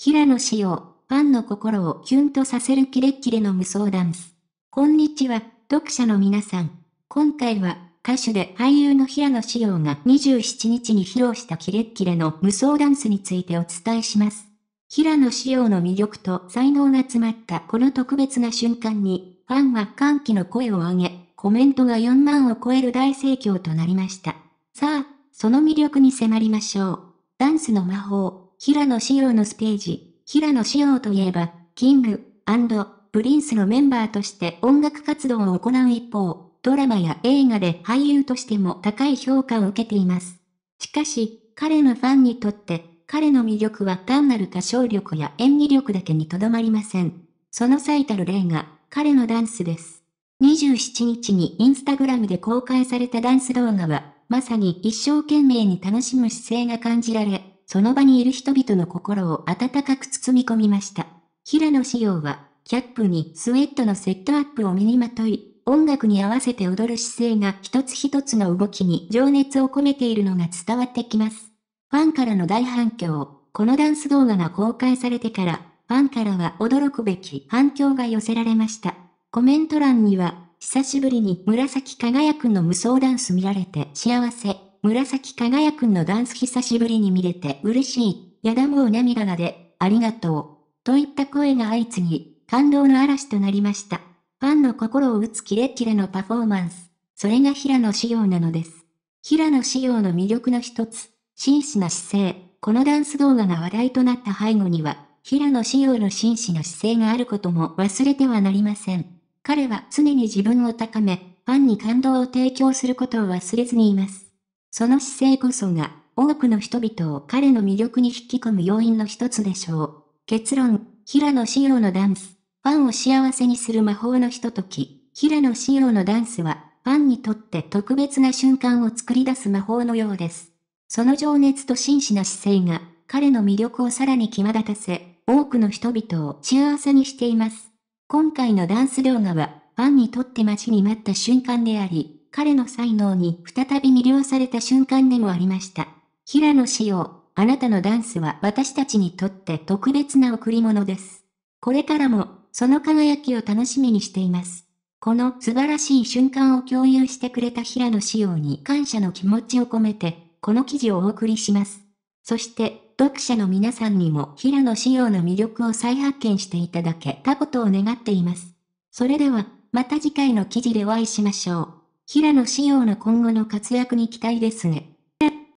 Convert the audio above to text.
平野紫耀、ファンの心をキュンとさせるキレッキレの無双ダンス。こんにちは、読者の皆さん。今回は、歌手で俳優の平野紫耀が27日に披露したキレッキレの無双ダンスについてお伝えします。平野紫耀の魅力と才能が詰まったこの特別な瞬間に、ファンは歓喜の声を上げ、コメントが4万を超える大盛況となりました。さあ、その魅力に迫りましょう。ダンスの魔法。平野紫耀のステージ、平野紫耀といえば、キング、プリンスのメンバーとして音楽活動を行う一方、ドラマや映画で俳優としても高い評価を受けています。しかし、彼のファンにとって、彼の魅力は単なる歌唱力や演技力だけにとどまりません。その最たる例が、彼のダンスです。27日にインスタグラムで公開されたダンス動画は、まさに一生懸命に楽しむ姿勢が感じられ、その場にいる人々の心を温かく包み込みました。平野紫耀は、キャップにスウェットのセットアップを身にまとい、音楽に合わせて踊る姿勢が一つ一つの動きに情熱を込めているのが伝わってきます。ファンからの大反響。このダンス動画が公開されてから、ファンからは驚くべき反響が寄せられました。コメント欄には、久しぶりに紫輝くんの無双ダンス見られて幸せ。紫輝くんのダンス久しぶりに見れて嬉しい。やだもう涙がで、ありがとう。といった声が相次ぎ、感動の嵐となりました。ファンの心を打つキレッキレのパフォーマンス。それが平野仕様なのです。平野仕様の魅力の一つ、真摯な姿勢。このダンス動画が話題となった背後には、平野仕様の真摯な姿勢があることも忘れてはなりません。彼は常に自分を高め、ファンに感動を提供することを忘れずにいます。その姿勢こそが、多くの人々を彼の魅力に引き込む要因の一つでしょう。結論、平野紫耀のダンス。ファンを幸せにする魔法のひととき、平野紫耀のダンスは、ファンにとって特別な瞬間を作り出す魔法のようです。その情熱と真摯な姿勢が、彼の魅力をさらに際立たせ、多くの人々を幸せにしています。今回のダンス動画は、ファンにとって待ちに待った瞬間であり、彼の才能に再び魅了された瞬間でもありました。平野紫耀、あなたのダンスは私たちにとって特別な贈り物です。これからも、その輝きを楽しみにしています。この素晴らしい瞬間を共有してくれた平野紫耀に感謝の気持ちを込めて、この記事をお送りします。そして、読者の皆さんにも平野紫耀の魅力を再発見していただけたことを願っています。それでは、また次回の記事でお会いしましょう。平野紫耀の今後の活躍に期待ですね。